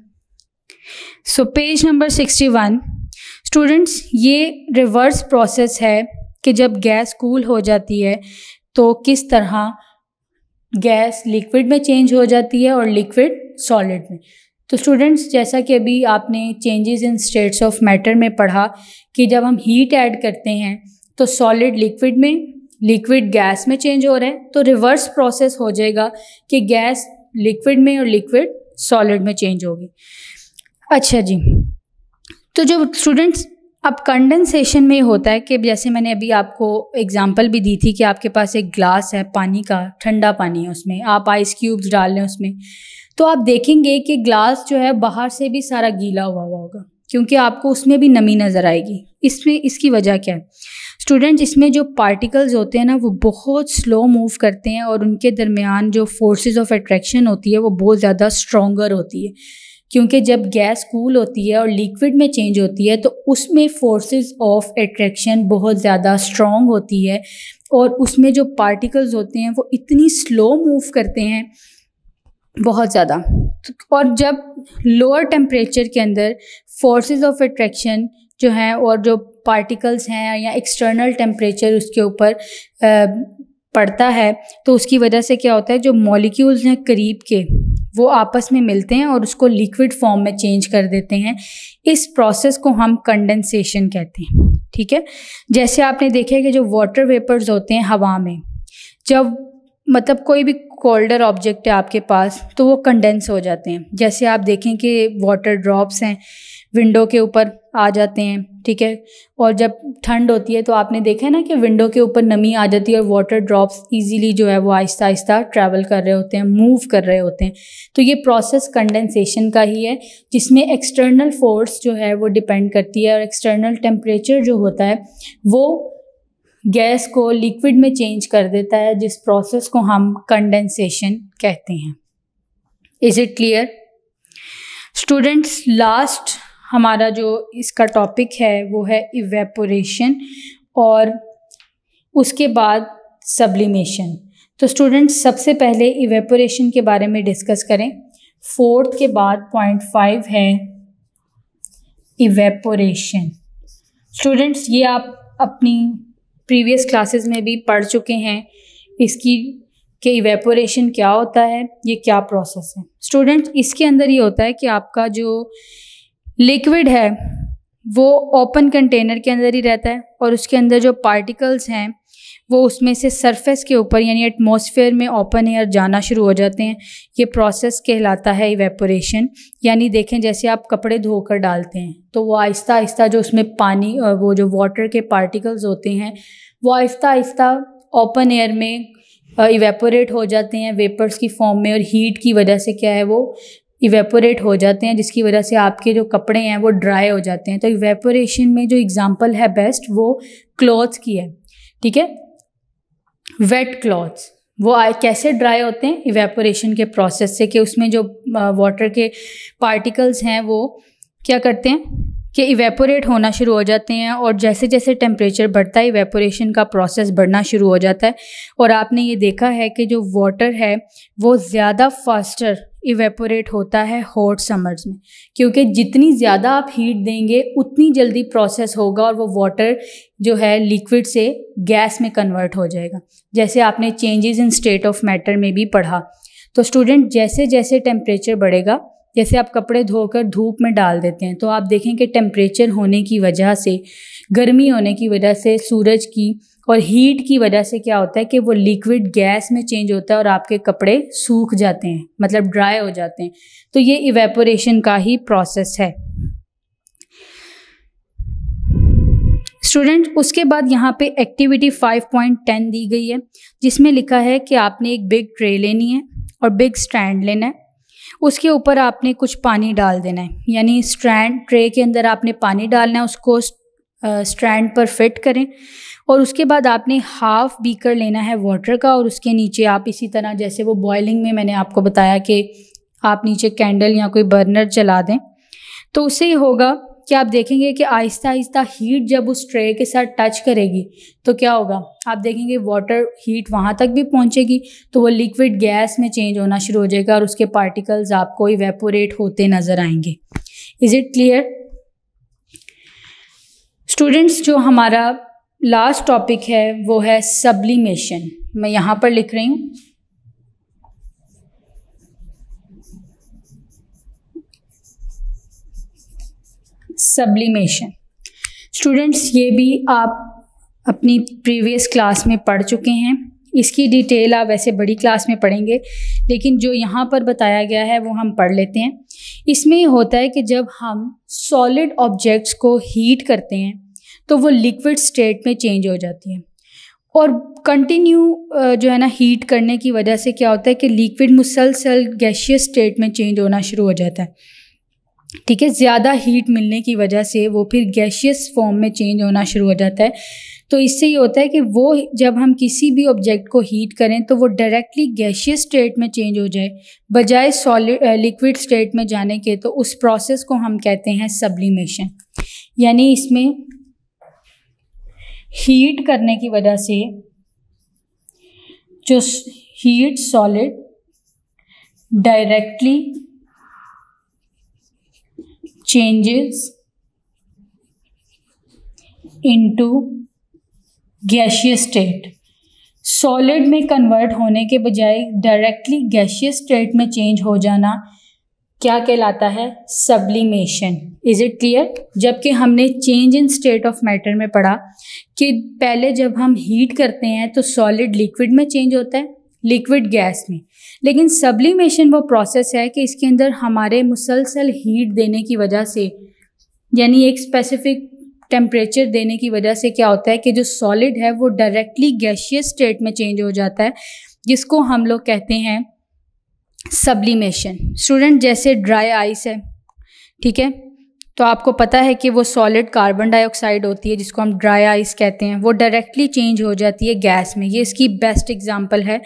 so page number sixty one students ये रिवर्स प्रोसेस है कि जब गैस कूल हो जाती है तो किस तरह गैस लिक्विड में चेंज हो जाती है और लिक्विड सॉलिड में तो स्टूडेंट्स जैसा कि अभी आपने changes in states of matter में पढ़ा कि जब हम हीट ऐड करते हैं तो सॉलिड लिक्विड में लिक्विड गैस में चेंज हो रहा है तो रिवर्स प्रोसेस हो जाएगा कि गैस लिक्विड में और लिक्विड सॉलिड में चेंज होगी अच्छा जी तो जो स्टूडेंट्स अब कंडेंसेशन में होता है कि जैसे मैंने अभी आपको एग्जांपल भी दी थी कि आपके पास एक ग्लास है पानी का ठंडा पानी है उसमें आप आइस क्यूब्स डाल लें उसमें तो आप देखेंगे कि ग्लास जो है बाहर से भी सारा गीला हुआ हुआ होगा क्योंकि आपको उसमें भी नमी नज़र आएगी इसमें इसकी वजह क्या है स्टूडेंट्स इसमें जो पार्टिकल्स होते हैं ना वो बहुत स्लो मूव करते हैं और उनके दरमियान जो फोर्सेस ऑफ अट्रैक्शन होती है वो बहुत ज़्यादा स्ट्रॉगर होती है क्योंकि जब गैस कूल होती है और लिक्विड में चेंज होती है तो उसमें फोर्सेस ऑफ अट्रैक्शन बहुत ज़्यादा स्ट्रॉन्ग होती है और उसमें जो पार्टिकल्स होते हैं वो इतनी स्लो मूव करते हैं बहुत ज़्यादा और जब लोअर टेम्परेचर के अंदर फोर्सेस ऑफ अट्रैक्शन जो हैं और जो पार्टिकल्स हैं या एक्सटर्नल टेम्परेचर उसके ऊपर पड़ता है तो उसकी वजह से क्या होता है जो मॉलिक्यूल्स हैं करीब के वो आपस में मिलते हैं और उसको लिक्विड फॉर्म में चेंज कर देते हैं इस प्रोसेस को हम कंडेंसेशन कहते हैं ठीक है जैसे आपने देखा है कि जो वाटर वेपर्स होते हैं हवा में जब मतलब कोई भी कोल्डर ऑब्जेक्ट है आपके पास तो वो कंडेंस हो जाते हैं जैसे आप देखें कि वाटर ड्रॉप्स हैं विंडो के ऊपर आ जाते हैं ठीक है और जब ठंड होती है तो आपने देखा है ना कि विंडो के ऊपर नमी आ जाती है और वाटर ड्रॉप्स इजीली जो है वो आहिस्ता आहिस्ता ट्रैवल कर रहे होते हैं मूव कर रहे होते हैं तो ये प्रोसेस कंडेंसेशन का ही है जिसमें एक्सटर्नल फोर्स जो है वो डिपेंड करती है और एक्सटर्नल टेम्परेचर जो होता है वो गैस को लिक्विड में चेंज कर देता है जिस प्रोसेस को हम कंडेंसेशन कहते हैं is it clear students last हमारा जो इसका टॉपिक है वो है इवेपोरेशन और उसके बाद सब्लिमेशन तो स्टूडेंट्स सबसे पहले इवेपोरेशन के बारे में डिस्कस करें फोर्थ के बाद पॉइंट फाइव है इवेपोरेशन स्टूडेंट्स ये आप अपनी प्रीवियस क्लासेस में भी पढ़ चुके हैं इसकी के इवेपोरेशन क्या होता है ये क्या प्रोसेस है स्टूडेंट इसके अंदर ये होता है कि आपका जो लिक्विड है वो ओपन कंटेनर के अंदर ही रहता है और उसके अंदर जो पार्टिकल्स हैं वो उसमें से सरफेस के ऊपर यानी एटमॉस्फेयर में ओपन एयर जाना शुरू हो जाते हैं ये प्रोसेस कहलाता है इवेपोरेशन यानी देखें जैसे आप कपड़े धोकर डालते हैं तो वो आहिस्ता आहिस्ता जो उसमें पानी वो जो वाटर के पार्टिकल्स होते हैं वो आहिस्ता आहिस्ता ओपन एयर में इवेपोरेट हो जाते हैं वेपर्स की फॉर्म में और हीट की वजह से क्या है वो इवेपोरेट हो जाते हैं जिसकी वजह से आपके जो कपड़े हैं वो ड्राई हो जाते हैं तो इवेपोरेशन में जो एग्ज़ाम्पल है बेस्ट वो क्लॉथ की है ठीक है वेट क्लॉथ्स वो आ, कैसे ड्राई होते हैं इवेपोरेशन के प्रोसेस से कि उसमें जो वाटर के पार्टिकल्स हैं वो क्या करते हैं कि इवेपोरेट होना शुरू हो जाते हैं और जैसे जैसे टेम्परेचर बढ़ता है इवेपोरेशन का प्रोसेस बढ़ना शुरू हो जाता है और आपने ये देखा है कि जो वाटर है वो ज़्यादा फास्टर इवेपोरेट होता है हॉट समर्स में क्योंकि जितनी ज़्यादा आप हीट देंगे उतनी जल्दी प्रोसेस होगा और वो वाटर जो है लिक्विड से गैस में कन्वर्ट हो जाएगा जैसे आपने changes in state of matter में भी पढ़ा तो स्टूडेंट जैसे जैसे टेम्परेचर बढ़ेगा जैसे आप कपड़े धोकर धूप में डाल देते हैं तो आप देखें कि टेम्परेचर होने की वजह से गर्मी होने की वजह से सूरज की और हीट की वजह से क्या होता है कि वो लिक्विड गैस में चेंज होता है और आपके कपड़े सूख जाते हैं मतलब ड्राई हो जाते हैं तो ये इवेपोरेशन का ही प्रोसेस है स्टूडेंट उसके बाद यहाँ पे एक्टिविटी 5.10 दी गई है जिसमें लिखा है कि आपने एक बिग ट्रे लेनी है और बिग स्टैंड लेना है उसके ऊपर आपने कुछ पानी डाल देना है यानी स्टैंड ट्रे के अंदर आपने पानी डालना है उसको स्ट्रैंड पर फिट करें और उसके बाद आपने हाफ़ बीकर लेना है वाटर का और उसके नीचे आप इसी तरह जैसे वो बॉयलिंग में मैंने आपको बताया कि आप नीचे कैंडल या कोई बर्नर चला दें तो उससे ही होगा कि आप देखेंगे कि आहिस्ता आहिस्ता हीट जब उस ट्रे के साथ टच करेगी तो क्या होगा आप देखेंगे वाटर हीट वहाँ तक भी पहुँचेगी तो वो लिक्विड गैस में चेंज होना शुरू हो जाएगा और उसके पार्टिकल्स आपको इवेपोरेट होते नज़र आएंगे इज़ इट क्लियर स्टूडेंट्स जो हमारा लास्ट टॉपिक है वो है सब्लिमेशन मैं यहाँ पर लिख रही हूँ सब्लिमेशन स्टूडेंट्स ये भी आप अपनी प्रीवियस क्लास में पढ़ चुके हैं इसकी डिटेल आप वैसे बड़ी क्लास में पढ़ेंगे लेकिन जो यहाँ पर बताया गया है वो हम पढ़ लेते हैं इसमें होता है कि जब हम सॉलिड ऑब्जेक्ट्स को हीट करते हैं तो वो लिक्विड स्टेट में चेंज हो जाती है और कंटिन्यू जो है ना हीट करने की वजह से क्या होता है कि लिक्विड मुसलसल गैशियस स्टेट में चेंज होना शुरू हो जाता है ठीक है ज़्यादा हीट मिलने की वजह से वो फिर गैशियस फॉर्म में चेंज होना शुरू हो जाता है तो इससे ये होता है कि वो जब हम किसी भी ऑब्जेक्ट को हीट करें तो वो डायरेक्टली गैशियस स्टेट में चेंज हो जाए बजाय सॉलिड लिक्विड स्टेट में जाने के तो उस प्रोसेस को हम कहते हैं सब्लिमेशन यानी इसमें हीट करने की वजह से जो heat solid directly changes into gaseous state solid में कन्वर्ट होने के बजाय डायरेक्टली गैशियस स्टेट में चेंज हो जाना क्या कहलाता है सब्लिमेशन इज इट क्लियर जबकि हमने change in state of matter में पढ़ा कि पहले जब हम हीट करते हैं तो सॉलिड लिक्विड में चेंज होता है लिक्विड गैस में लेकिन सब्लिमेशन वो प्रोसेस है कि इसके अंदर हमारे मुसलसल हीट देने की वजह से यानी एक स्पेसिफिक टेम्परेचर देने की वजह से क्या होता है कि जो सॉलिड है वो डायरेक्टली गैशियस स्टेट में चेंज हो जाता है जिसको हम लोग कहते हैं सब्लिमेशन स्टूडेंट जैसे ड्राई आइस है ठीक है तो आपको पता है कि वो सॉलिड कार्बन डाइऑक्साइड होती है जिसको हम ड्राई आइस कहते हैं वो डायरेक्टली चेंज हो जाती है गैस में ये इसकी बेस्ट एग्जांपल है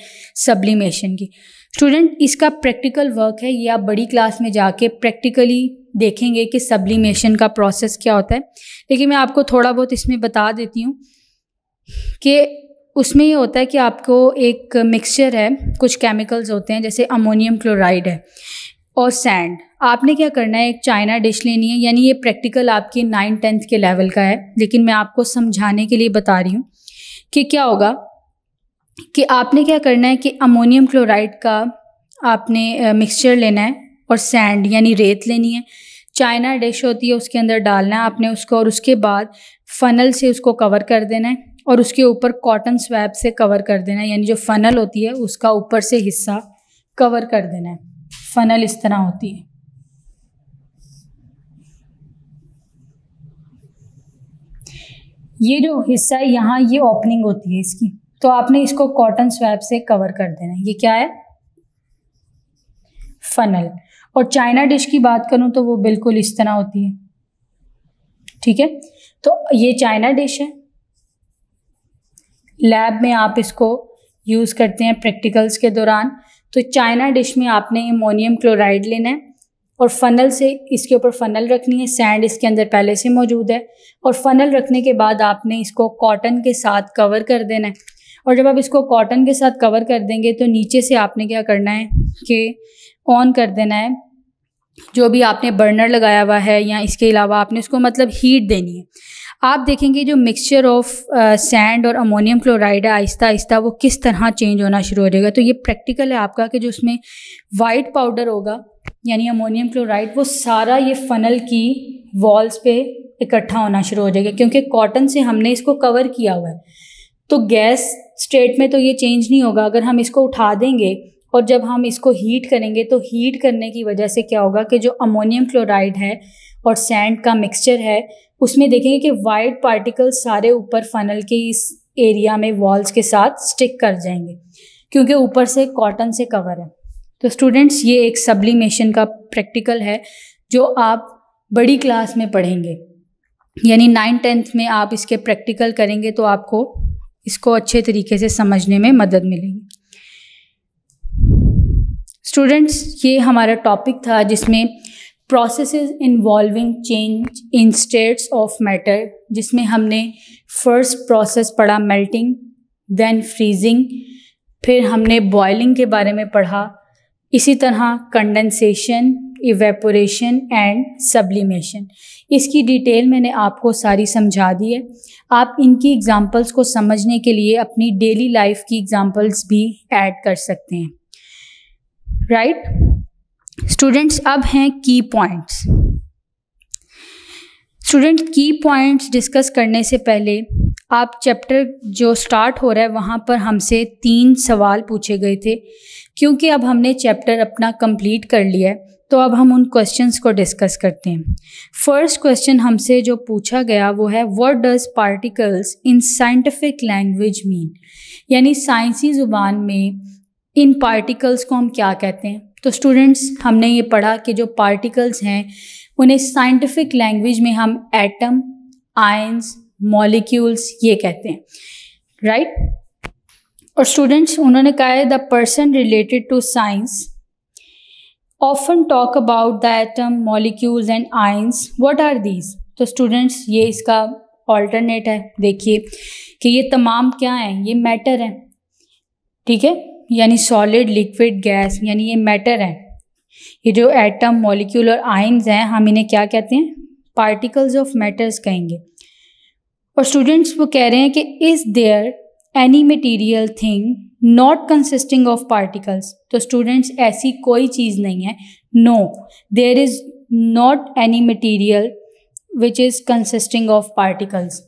सब्लिमेशन की स्टूडेंट इसका प्रैक्टिकल वर्क है ये आप बड़ी क्लास में जाके प्रैक्टिकली देखेंगे कि सब्लिमेशन का प्रोसेस क्या होता है लेकिन मैं आपको थोड़ा बहुत इसमें बता देती हूँ कि उसमें ये होता है कि आपको एक मिक्सचर है कुछ केमिकल्स होते हैं जैसे अमोनियम क्लोराइड है और सैंड आपने क्या करना है एक चाइना डिश लेनी है यानी ये प्रैक्टिकल आपकी नाइन टेंथ के लेवल का है लेकिन मैं आपको समझाने के लिए बता रही हूँ कि क्या होगा कि आपने क्या करना है कि अमोनियम क्लोराइड का आपने मिक्सचर लेना है और सैंड यानी रेत लेनी है चाइना डिश होती है उसके अंदर डालना है आपने उसको और उसके बाद फनल से उसको कवर कर देना है और उसके ऊपर कॉटन स्वैब से कवर कर देना है यानी जो फनल होती है उसका ऊपर से हिस्सा कवर कर देना है फनल इस तरह होती है ये जो हिस्सा है यहाँ ये ओपनिंग होती है इसकी तो आपने इसको कॉटन स्वैब से कवर कर देना है ये क्या है फनल और चाइना डिश की बात करूँ तो वो बिल्कुल इस तरह होती है ठीक है तो ये चाइना डिश है लैब में आप इसको यूज़ करते हैं प्रैक्टिकल्स के दौरान तो चाइना डिश में आपने एमोनियम क्लोराइड लेना है और फनल से इसके ऊपर फनल रखनी है सैंड इसके अंदर पहले से मौजूद है और फनल रखने के बाद आपने इसको कॉटन के साथ कवर कर देना है और जब आप इसको कॉटन के साथ कवर कर देंगे तो नीचे से आपने क्या करना है कि ऑन कर देना है जो भी आपने बर्नर लगाया हुआ है या इसके अलावा आपने इसको मतलब हीट देनी है आप देखेंगे जो मिक्सचर ऑफ सैंड और अमोनियम क्लोराइड है आहिस्ता आहिस्ता वो किस तरह चेंज होना शुरू हो जाएगा तो ये प्रैक्टिकल है आपका कि जो उसमें वाइट पाउडर होगा यानी अमोनियम क्लोराइड वो सारा ये फनल की वॉल्स पे इकट्ठा होना शुरू हो जाएगा क्योंकि कॉटन से हमने इसको कवर किया हुआ है तो गैस स्टेट में तो ये चेंज नहीं होगा अगर हम इसको उठा देंगे और जब हम इसको हीट करेंगे तो हीट करने की वजह से क्या होगा कि जो अमोनियम क्लोराइड है और सैंड का मिक्सचर है उसमें देखेंगे कि वाइट पार्टिकल सारे ऊपर फनल के इस एरिया में वॉल्स के साथ स्टिक कर जाएंगे क्योंकि ऊपर से कॉटन से कवर है तो स्टूडेंट्स ये एक सब्लिमेशन का प्रैक्टिकल है जो आप बड़ी क्लास में पढ़ेंगे यानी नाइन टेंथ में आप इसके प्रैक्टिकल करेंगे तो आपको इसको अच्छे तरीके से समझने में मदद मिलेगी स्टूडेंट्स ये हमारा टॉपिक था जिसमें processes involving change in states of matter जिसमें हमने फर्स्ट प्रोसेस पढ़ा मेल्टिंग देन फ्रीजिंग फिर हमने बॉयलिंग के बारे में पढ़ा इसी तरह कंडेंसेशन इवेपोरेशन एंड सब्लिमेशन इसकी डिटेल मैंने आपको सारी समझा दी है आप इनकी एग्जांपल्स को समझने के लिए अपनी डेली लाइफ की एग्जांपल्स भी ऐड कर सकते हैं राइट right? स्टूडेंट्स अब हैं key points student key points discuss करने से पहले आप चैप्टर जो स्टार्ट हो रहा है वहाँ पर हमसे तीन सवाल पूछे गए थे क्योंकि अब हमने चैप्टर अपना कंप्लीट कर लिया है तो अब हम उन क्वेश्चंस को डिस्कस करते हैं फर्स्ट क्वेश्चन हमसे जो पूछा गया वो है what does particles in scientific language mean यानी साइंसी ज़ुबान में इन पार्टिकल्स को हम क्या कहते हैं तो स्टूडेंट्स हमने ये पढ़ा कि जो पार्टिकल्स हैं उन्हें साइंटिफिक लैंग्वेज में हम एटम आयंस मॉलिक्यूल्स ये कहते हैं राइट और स्टूडेंट्स उन्होंने कहा है the person related to science often talk about the atom molecules and ions what are these तो स्टूडेंट्स ये इसका ऑल्टरनेट है देखिए कि ये तमाम क्या हैं ये मैटर हैं ठीक है यानी सॉलिड लिक्विड गैस यानी ये मैटर है ये जो एटम मॉलिक्यूल और आइन्स हैं हम इन्हें क्या कहते हैं पार्टिकल्स ऑफ मैटर्स कहेंगे और स्टूडेंट्स वो कह रहे हैं कि is there any material thing not consisting of particles तो स्टूडेंट्स ऐसी कोई चीज़ नहीं है no there is not any material which is consisting of particles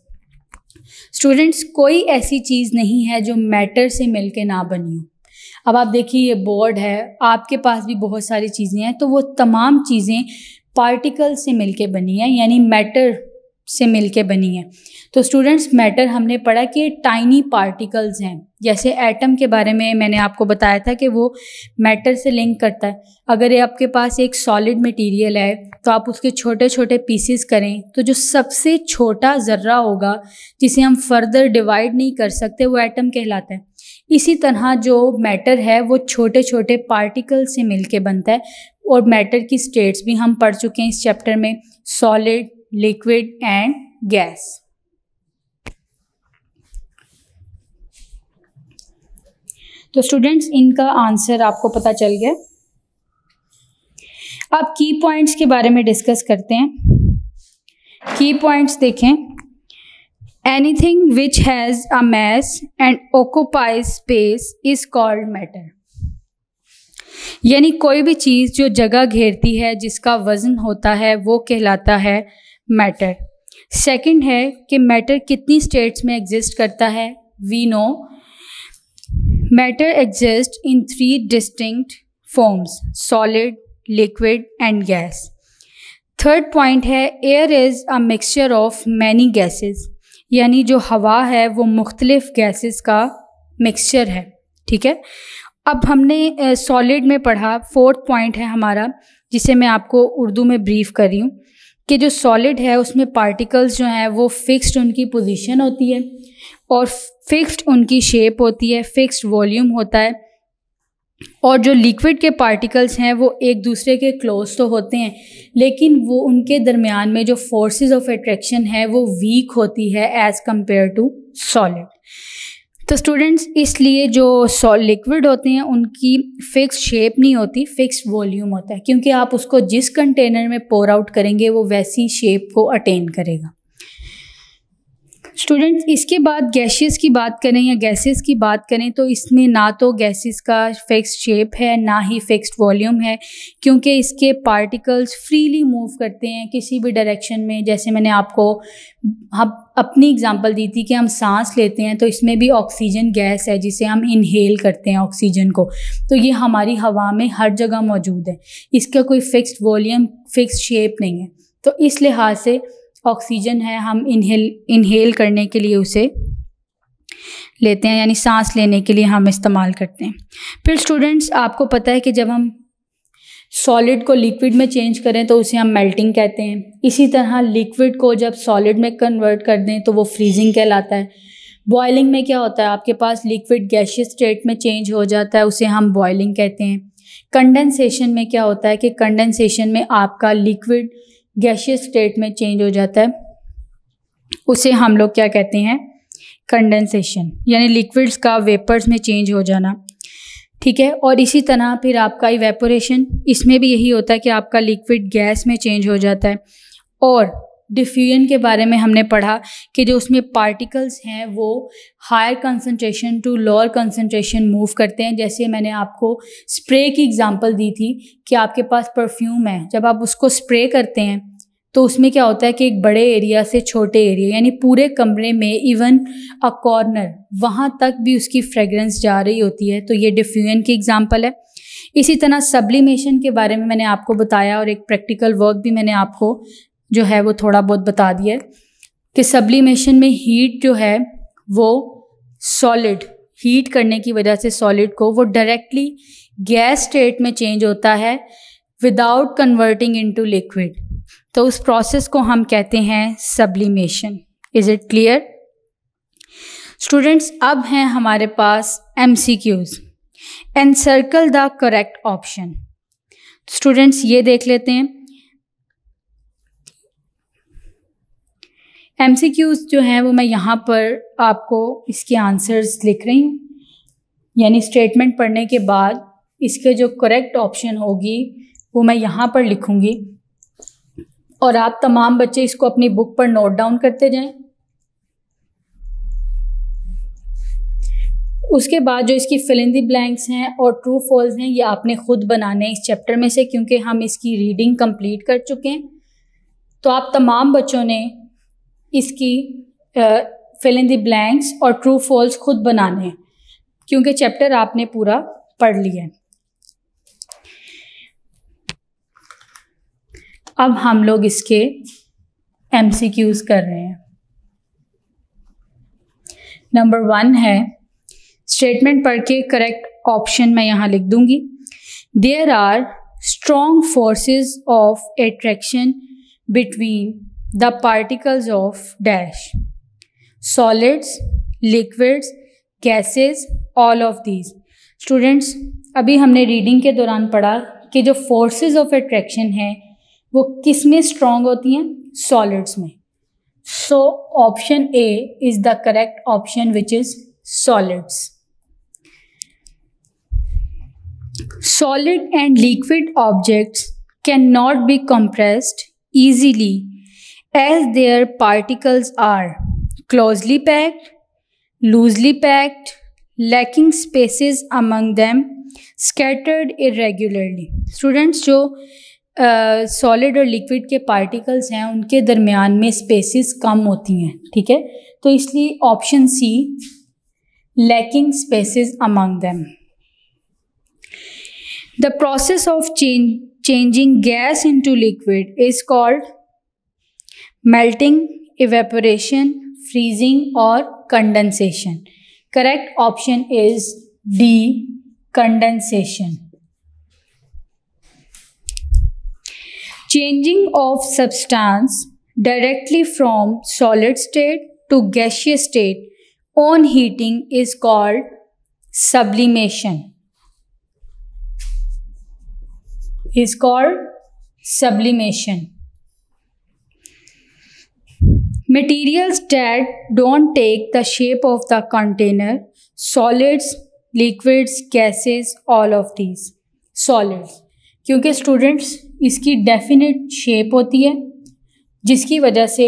students कोई ऐसी चीज़ नहीं है जो मैटर से मिलके ना बनी हो अब आप देखिए ये बोर्ड है आपके पास भी बहुत सारी चीज़ें हैं तो वो तमाम चीज़ें पार्टिकल से मिलके बनी है यानी मैटर से मिलके बनी है तो स्टूडेंट्स मैटर हमने पढ़ा कि टाइनी पार्टिकल्स हैं जैसे एटम के बारे में मैंने आपको बताया था कि वो मैटर से लिंक करता है अगर ये आपके पास एक सॉलिड मटेरियल है तो आप उसके छोटे छोटे पीसेस करें तो जो सबसे छोटा ज़र्रा होगा जिसे हम फर्दर डिवाइड नहीं कर सकते वो एटम कहलाता है इसी तरह जो मैटर है वो छोटे छोटे पार्टिकल से मिलके बनता है और मैटर की स्टेट्स भी हम पढ़ चुके हैं इस चैप्टर में सॉलिड लिक्विड एंड गैस तो स्टूडेंट्स इनका आंसर आपको पता चल गया अब की पॉइंट्स के बारे में डिस्कस करते हैं की पॉइंट्स देखें anything which has a mass and occupies space is called matter यानी कोई भी चीज़ जो जगह घेरती है जिसका वज़न होता है वो कहलाता है मैटर सेकंड है कि मैटर कितनी स्टेट्स में एग्जिस्ट करता है we know matter exist in three distinct forms solid liquid and gas third point है air is a mixture of many gases यानी जो हवा है वो मुख्तलिफ़ गैसेस का मिक्सचर है ठीक है अब हमने सॉलिड में पढ़ा फोर्थ पॉइंट है हमारा जिसे मैं आपको उर्दू में ब्रीफ कर रही हूँ कि जो सॉलिड है उसमें पार्टिकल्स जो हैं वो फिक्स्ड उनकी पोजीशन होती है और फिक्स्ड उनकी शेप होती है फिक्स्ड वॉल्यूम होता है और जो लिक्विड के पार्टिकल्स हैं वो एक दूसरे के क्लोज तो होते हैं लेकिन वो उनके दरमियान में जो फोर्सेस ऑफ अट्रैक्शन है वो वीक होती है एज़ कम्पेयर टू सॉलिड तो स्टूडेंट्स इसलिए जो सॉल लिक्विड होते हैं उनकी फिक्स शेप नहीं होती फिक्स वॉल्यूम होता है क्योंकि आप उसको जिस कंटेनर में पोर आउट करेंगे वो वैसी शेप को अटेन करेगा स्टूडेंट्स इसके बाद गैसेस की बात करें या गैसेस की बात करें तो इसमें ना तो गैसेस का फिक्स शेप है ना ही फिक्स्ड वॉल्यूम है क्योंकि इसके पार्टिकल्स फ्रीली मूव करते हैं किसी भी डायरेक्शन में जैसे मैंने आपको हम अपनी एग्जांपल दी थी कि हम सांस लेते हैं तो इसमें भी ऑक्सीजन गैस है जिसे हम इनहेल करते हैं ऑक्सीजन को तो ये हमारी हवा में हर जगह मौजूद है इसका कोई फिक्स्ड वॉल्यूम फिक्स शेप नहीं है तो इस लिहाज से ऑक्सीजन है हम इनहेल इनहेल करने के लिए उसे लेते हैं यानी सांस लेने के लिए हम इस्तेमाल करते हैं फिर स्टूडेंट्स आपको पता है कि जब हम सॉलिड को लिक्विड में चेंज करें तो उसे हम मेल्टिंग कहते हैं इसी तरह लिक्विड को जब सॉलिड में कन्वर्ट कर दें तो वो फ्रीजिंग कहलाता है बॉयलिंग में क्या होता है आपके पास लिक्विड गैशियस स्टेट में चेंज हो जाता है उसे हम बॉयलिंग कहते हैं कंडेंसेशन में क्या होता है कि कंडेंसेशन में आपका लिक्विड गैशियस स्टेट में चेंज हो जाता है उसे हम लोग क्या कहते हैं कंडेंसेशन यानी लिक्विड्स का वेपर्स में चेंज हो जाना ठीक है और इसी तरह फिर आपका इवेपोरेशन इसमें भी यही होता है कि आपका लिक्विड गैस में चेंज हो जाता है और डिफ्यूजन के बारे में हमने पढ़ा कि जो उसमें पार्टिकल्स हैं वो higher concentration to lower concentration move करते हैं जैसे मैंने आपको स्प्रे की एग्जांपल दी थी कि आपके पास परफ्यूम है जब आप उसको स्प्रे करते हैं तो उसमें क्या होता है कि एक बड़े एरिया से छोटे एरिया यानी पूरे कमरे में इवन अ कॉर्नर वहाँ तक भी उसकी फ्रेगरेंस जा रही होती है तो ये डिफ्यूजन की एग्जांपल है इसी तरह सब्लिमेशन के बारे में मैंने आपको बताया और एक प्रैक्टिकल वर्क भी मैंने आपको जो है वो थोड़ा बहुत बता दिया कि सब्लिमेशन में हीट जो है वो सॉलिड हीट करने की वजह से सॉलिड को वो डायरेक्टली गैस स्टेट में चेंज होता है विदाउट कन्वर्टिंग इनटू लिक्विड तो उस प्रोसेस को हम कहते हैं sublimation is it clear students अब हैं हमारे पास M C Qs and circle the correct option students ये देख लेते हैं एम सी क्यूज़ जो हैं वो मैं यहाँ पर आपको इसके आंसर्स लिख रही हूँ यानी स्टेटमेंट पढ़ने के बाद इसके जो करेक्ट ऑप्शन होगी वो मैं यहाँ पर लिखूँगी और आप तमाम बच्चे इसको अपनी बुक पर नोट डाउन करते जाएं उसके बाद जो इसकी फिलिंदी ब्लैंक्स हैं और ट्रू फॉल्स हैं ये आपने खुद बनाने इस चैप्टर में से क्योंकि हम इसकी रीडिंग कंप्लीट कर चुके हैं तो आप तमाम बच्चों ने इसकी फिलिंदी ब्लैंक्स और ट्रू फॉल्स खुद बनाने हैं क्योंकि चैप्टर आपने पूरा पढ़ लिया है अब हम लोग इसके एम कर रहे हैं नंबर वन है स्टेटमेंट पढ़ के करेक्ट ऑप्शन मैं यहाँ लिख दूंगी there are strong forces of attraction between the particles of dash solids liquids gases all of these students अभी हमने रीडिंग के दौरान पढ़ा कि जो फोर्सेस ऑफ एट्रैक्शन हैं वो किस में स्ट्रांग होती हैं सॉलिड्स में so option A is the correct option which is solids solid and liquid objects can not be compressed easily as their particles are closely packed loosely packed lacking spaces among them scattered irregularly students जो सॉलिड और लिक्विड के पार्टिकल्स हैं उनके दरमियान में स्पेसिस कम होती हैं ठीक है तो इसलिए option C lacking spaces among them the process of changing gas into liquid is called melting evaporation freezing और condensation correct option is D condensation Changing of substance directly from solid state to gaseous state on heating is called sublimation. Is called sublimation. Materials that don't take the shape of the container, solids, liquids, gases, all of these. Solids. क्योंकि स्टूडेंट्स इसकी डेफिनेट शेप होती है जिसकी वजह से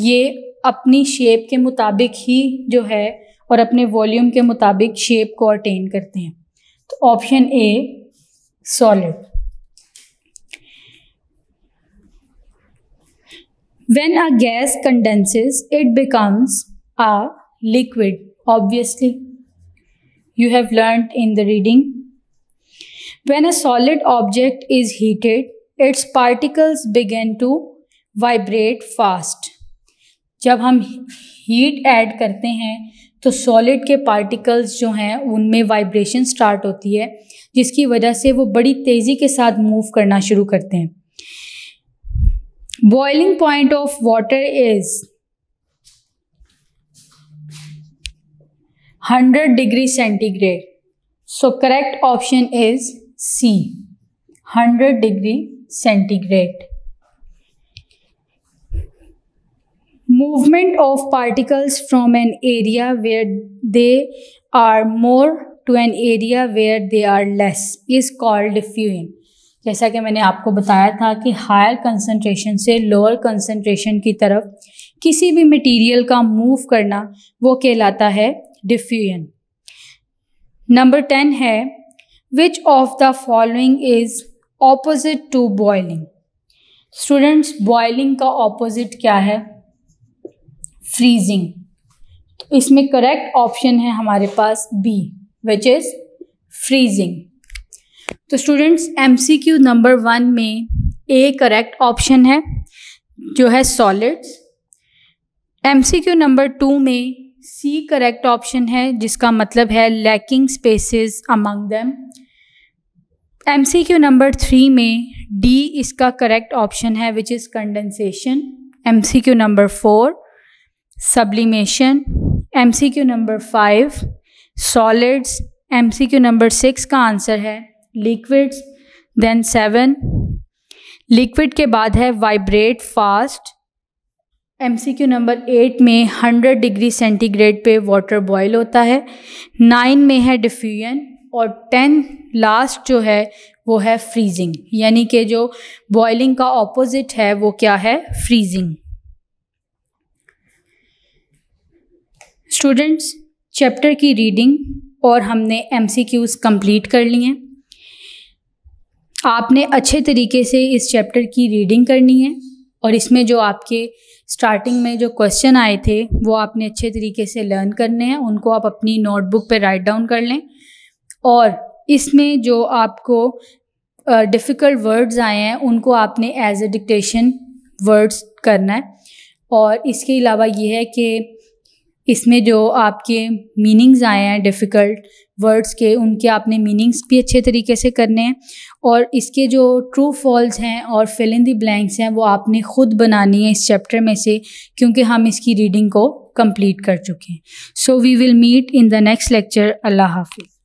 ये अपनी शेप के मुताबिक ही जो है और अपने वॉल्यूम के मुताबिक शेप को अटेन करते हैं तो option A solid when a gas condenses it becomes a liquid obviously you have learnt in the reading when a solid object is heated its particles begin to vibrate fast जब हम हीट एड करते हैं तो सॉलिड के पार्टिकल्स जो हैं उनमें वाइब्रेशन स्टार्ट होती है जिसकी वजह से वो बड़ी तेज़ी के साथ मूव करना शुरू करते हैं boiling point of water is 100 degree centigrade so correct option is C 100 degree centigrade movement of particles from an area where they are more to an area where they are less is called diffusion जैसा कि मैंने आपको बताया था कि हायर कंसंट्रेशन से लोअर कंसंट्रेशन की तरफ किसी भी मटेरियल का मूव करना वो कहलाता है डिफ्यूजन नंबर टेन है which of the following is opposite to boiling? Students boiling का ऑपोजिट क्या है फ्रीजिंग तो इसमें करेक्ट ऑप्शन है हमारे पास बी विच इज़ फ्रीजिंग तो students M C Q number one में ए करेक्ट ऑप्शन है जो है सॉलिड्स क्यू नंबर टू में सी करेक्ट ऑप्शन है जिसका मतलब है lacking spaces among them M C Q number three में डी इसका करेक्ट ऑप्शन है which is condensation M C Q number four sublimation M C Q number five solids M C Q number six का आंसर है लिक्विड्स देन सेवन लिक्विड के बाद है vibrate fast M C Q number eight में हंड्रेड डिग्री सेंटीग्रेड पे वाटर बॉयल होता है नाइन में है डिफ्यूजन और टेन लास्ट जो है वो है फ्रीजिंग यानी कि जो बॉइलिंग का ऑपोजिट है वो क्या है फ्रीजिंग स्टूडेंट्स चैप्टर की रीडिंग और हमने एम सी क्यूज़ कम्प्लीट कर हैं आपने अच्छे तरीके से इस चैप्टर की रीडिंग करनी है और इसमें जो आपके स्टार्टिंग में जो क्वेश्चन आए थे वो आपने अच्छे तरीके से लर्न करने हैं उनको आप अपनी नोटबुक पे राइट डाउन कर लें और इसमें जो आपको डिफ़िकल्ट uh, वर्ड्स आए हैं उनको आपने एज ए डिक्टेशन वर्ड्स करना है और इसके अलावा ये है कि इसमें जो आपके मीनिंग्स आए हैं डिफ़िकल्ट वर्ड्स के उनके आपने मीनिंग्स भी अच्छे तरीके से करने हैं और इसके जो ट्रू फॉल्स हैं और फिल इन दी ब्लैंक्स हैं वो आपने ख़ुद बनानी है इस चैप्टर में से क्योंकि हम इसकी रीडिंग को कंप्लीट कर चुके हैं so we will meet in the next lecture अल्लाह हाफिज़